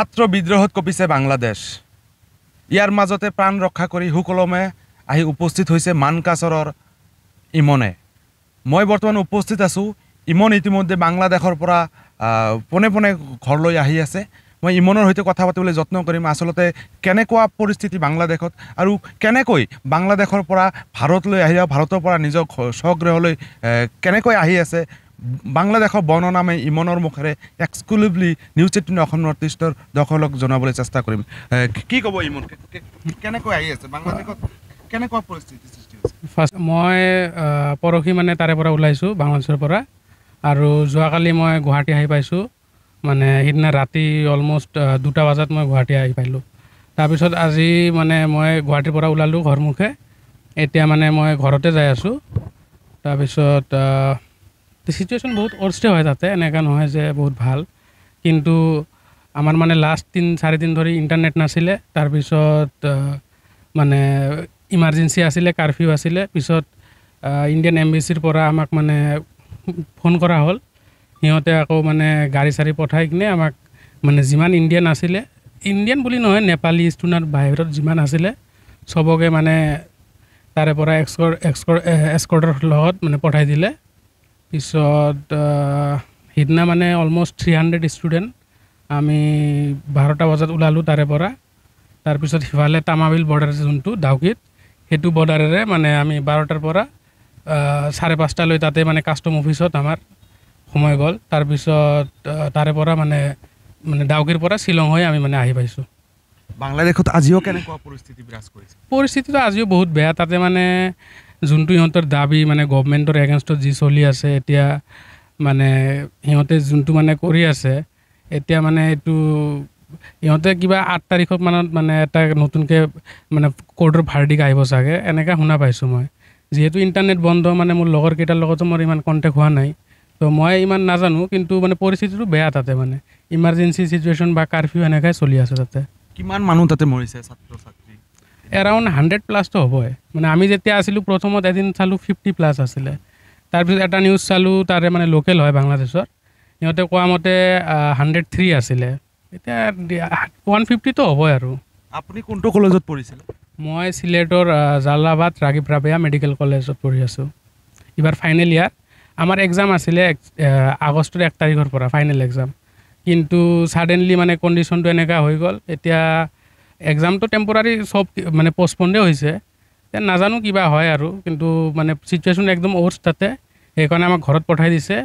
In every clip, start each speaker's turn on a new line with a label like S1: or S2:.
S1: ছাত্ৰ বিদ্ৰোহত কপিছে বাংলাদেশ ইয়াৰ মাজতে প্ৰাণ ৰক্ষা কৰি সুকলমে আহি উপস্থিত হৈছে মানকাছৰৰ ইমনে মই বৰ্তমান উপস্থিত আছোঁ ইমন ইতিমধ্যে বাংলাদেশৰ পৰা পোনে পোনে ঘৰলৈ আহি আছে মই ইমনৰ সৈতে কথা পাতিবলৈ যত্ন কৰিম আচলতে কেনেকুৱা পৰিস্থিতি বাংলাদেশত আৰু কেনেকৈ বাংলাদেশৰ পৰা ভাৰতলৈ আহি ভাৰতৰ পৰা নিজৰ স্বগৃহলৈ কেনেকৈ আহি আছে বাংলাদেশৰ বৰ্ণনামে ইমনৰ মুখেৰে exclusively news eighteen Assam north ইষ্টৰ দৰ্শকক জনাবলৈ চেষ্টা কৰিম কি ক'ব ইমন কেনেকৈ আহি আছে বাংলাদেশত কেনেকুৱা পৰিস্থিতি সৃষ্টি
S2: হৈছে ফাৰ্ষ্ট মই পৰহি মানে তাৰে পৰা ওলাইছোঁ বাংলাদেশৰ পৰা আৰু যোৱাকালি মই গুৱাহাটী আহি পাইছোঁ মানে সিদিনা ৰাতি অলমষ্ট দুটা বজাত মই গুৱাহাটী আহি পালোঁ তাৰপিছত আজি মানে মই গুৱাহাটীৰ পৰা ওলালোঁ ঘৰমুখে এতিয়া মানে মই ঘৰতে যাই আছোঁ তাৰপিছত চিটুৱেশ্যন বহুত অৰ্ষ্টে হয় তাতে এনেকুৱা নহয় যে বহুত ভাল কিন্তু আমাৰ মানে লাষ্ট তিন চাৰিদিন ধৰি ইণ্টাৰনেট নাছিলে তাৰপিছত মানে ইমাৰ্জেঞ্চি আছিলে কাৰ্ফিউ আছিলে পিছত ইণ্ডিয়ান এম্বেচিৰ পৰা আমাক মানে ফোন কৰা হ'ল সিহঁতে আকৌ মানে গাড়ী চাড়ী পঠাই কিনে আমাক মানে যিমান ইণ্ডিয়ান আছিলে ইণ্ডিয়ান বুলি নহয় নেপালী ষ্টুডেণ্ট বাহিৰত যিমান আছিলে চবকে মানে তাৰে পৰা এক্সকৰ এক্সকৰ এক্সকৰ্টৰ লগত মানে পঠাই দিলে পিছত সিদিনা মানে অলমষ্ট থ্ৰী হাণ্ড্ৰেড ষ্টুডেণ্ট আমি বাৰটা বজাত ওলালোঁ তাৰে পৰা তাৰপিছত সিফালে তামাবিল বৰ্ডাৰ যোনটো ডাউকিত সেইটো বৰ্ডাৰেৰে মানে আমি বাৰটাৰ পৰা চাৰে পাঁচটালৈ তাতে মানে কাষ্টম অফিচত আমাৰ সোমাই গ'ল তাৰপিছত তাৰে পৰা মানে মানে ডাউকিৰ পৰা শ্বিলং হৈ আমি মানে আহি পাইছোঁ
S1: বাংলাদেশত আজিও কেনেকুৱা পৰিস্থিতি বিৰাজ কৰিছে
S2: পৰিস্থিতিটো আজিও বহুত বেয়া তাতে মানে যোনটো ইহঁতৰ দাবী মানে গভমেণ্টৰ এগেইনষ্টত যি চলি আছে এতিয়া মানে সিহঁতে যোনটো মানে কৰি আছে এতিয়া মানে এইটো সিহঁতে কিবা আঠ তাৰিখৰ মানত মানে এটা নতুনকৈ মানে ক'ৰ্টৰ ভাৰ্ডিক আহিব চাগে এনেকৈ শুনা পাইছোঁ মই যিহেতু ইণ্টাৰনেট বন্ধ মানে মোৰ লগৰকেইটাৰ লগতো মোৰ ইমান কণ্টেক্ট হোৱা নাই তো মই ইমান নাজানো কিন্তু মানে পৰিস্থিতিটো বেয়া তাতে মানে ইমাৰ্জেঞ্চি চিটুৱেশ্যন বা কাৰ্ফিউ এনেকৈ চলি আছে তাতে কিমান মানুহ তাতে মৰিছে ছাত্ৰ ছাত্ৰী এৰাউণ্ড হাণ্ড্ৰেড প্লাছটো হ'বই মানে আমি যেতিয়া আছিলোঁ প্ৰথমত এদিন চালোঁ ফিফটি প্লাছ আছিলে তাৰপিছত এটা নিউজ চালোঁ তাৰে মানে লোকেল হয় বাংলাদেশৰ সিহঁতে কোৱা মতে হাণ্ড্ৰেড থ্ৰী আছিলে এতিয়া ওৱান ফিফটিটো হ'বই আৰু আপুনি কোনটো কলেজত পঢ়িছিলে মই চিলেটৰ জালাবাদ ৰাগীব ৰাবেয়া মেডিকেল কলেজত পঢ়ি আছোঁ এইবাৰ ফাইনেল ইয়াৰ আমাৰ এক্সাম আছিলে আগষ্টৰ এক তাৰিখৰ পৰা ফাইনেল এক্সাম কিন্তু ছাডেনলি মানে কণ্ডিশ্যনটো এনেকুৱা হৈ গ'ল এতিয়া এক্সামটো টেম্পৰাৰী চব মানে পষ্টপণ্ডে হৈছে এতিয়া নাজানো কিবা হয় আৰু কিন্তু মানে চিটুৱেশ্যন একদম অ'ৰ্চ তাতে সেইকাৰণে আমাক ঘৰত পঠাই দিছে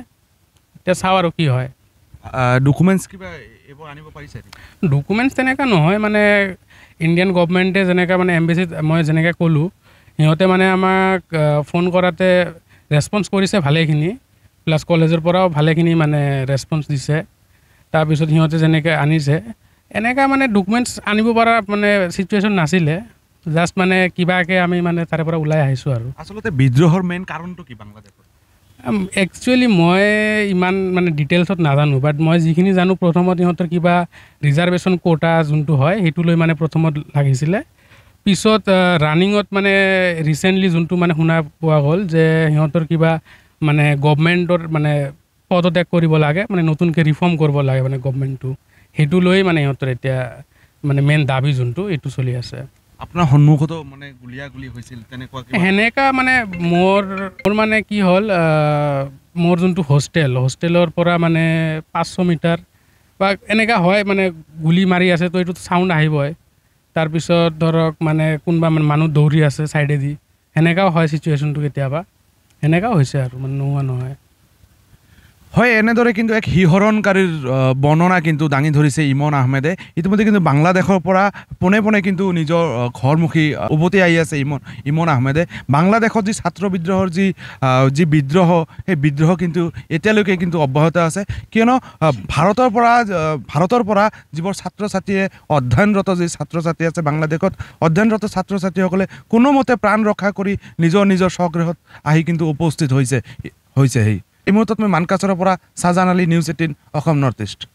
S2: এতিয়া চাওঁ আৰু কি হয় ডকুমেণ্টছ
S1: কিবা এইবোৰ আনিব পাৰিছে
S2: ডকুমেণ্টছ তেনেকুৱা নহয় মানে ইণ্ডিয়ান গভমেণ্টে যেনেকৈ মানে এম্বেচিত মই যেনেকৈ ক'লোঁ সিহঁতে মানে আমাক ফোন কৰাতে ৰেচপঞ্চ কৰিছে ভালেখিনি প্লাছ কলেজৰ পৰাও ভালেখিনি মানে ৰেচপন্স দিছে তাৰপিছত সিহঁতে যেনেকৈ আনিছে এনেকুৱা মানে ডকুমেণ্টছ আনিব পৰা মানে চিটুৱেশ্যন নাছিলে জাষ্ট মানে কিবাকৈ আমি মানে তাৰে পৰা ওলাই আহিছোঁ আৰু আচলতে
S1: বিদ্ৰোহৰ মেইন কাৰণটো কি বাংলাদেশৰ
S2: একচুৱেলি মই ইমান মানে ডিটেইলছত নাজানো বাট মই যিখিনি জানো প্ৰথমত সিহঁতৰ কিবা ৰিজাৰ্ভেশ্যন কোটা যোনটো হয় সেইটো লৈ মানে প্ৰথমত লাগিছিলে পিছত ৰানিঙত মানে ৰিচেণ্টলি যোনটো মানে শুনা পোৱা গ'ল যে সিহঁতৰ কিবা মানে গভমেণ্টৰ মানে পদত্যাগ কৰিব লাগে মানে নতুনকৈ ৰিফৰ্ম কৰিব লাগে মানে গভমেণ্টটো সেইটো লৈ মানে সিহঁতৰ এতিয়া মানে মেইন দাবী যোনটো এইটো চলি আছে আপোনাৰ সন্মুখতো
S1: মানে গুলিয়া গুলি হৈছিল তেনেকুৱা সেনেকা মানে
S2: মোৰ মোৰ মানে কি হ'ল মোৰ যোনটো হোষ্টেল হোষ্টেলৰ পৰা মানে পাঁচশ মিটাৰ বা এনেকুৱা হয় মানে গুলি মাৰি আছে তো এইটো চাউণ্ড আহিবই তাৰপিছত ধৰক মানে কোনোবা মানে মানুহ দৌৰি আছে চাইডেদি সেনেকাও হয় চিটুৱেশ্যনটো কেতিয়াবা সেনেকুৱাও হৈছে আৰু মানে নোহোৱা নহয়
S1: হয় এনেদৰে কিন্তু এক শিহৰণকাৰীৰ বৰ্ণনা কিন্তু দাঙি ধৰিছে ইমন আহমেদে ইতিমধ্যে কিন্তু বাংলাদেশৰ পৰা পোনে পোনে কিন্তু নিজৰ ঘৰমুখী উভতি আহি আছে ইমন ইমন আহমেদে বাংলাদেশত যি ছাত্ৰ বিদ্ৰোহৰ যি যি বিদ্ৰোহ সেই বিদ্ৰোহ কিন্তু এতিয়ালৈকে কিন্তু অব্যাহত আছে কিয়নো ভাৰতৰ পৰা ভাৰতৰ পৰা যিবোৰ ছাত্ৰ ছাত্ৰীয়ে অধ্যয়নৰত যি ছাত্ৰ ছাত্ৰী আছে বাংলাদেশত অধ্যয়নৰত ছাত্ৰ ছাত্ৰীসকলে কোনোমতে প্ৰাণ ৰক্ষা কৰি নিজৰ নিজৰ স্বগৃহত আহি কিন্তু উপস্থিত হৈছে হৈছে সেই এই মুহূৰ্তত মই মানকাছৰৰ পৰা Shahjahan Ali news eighteen Assam north east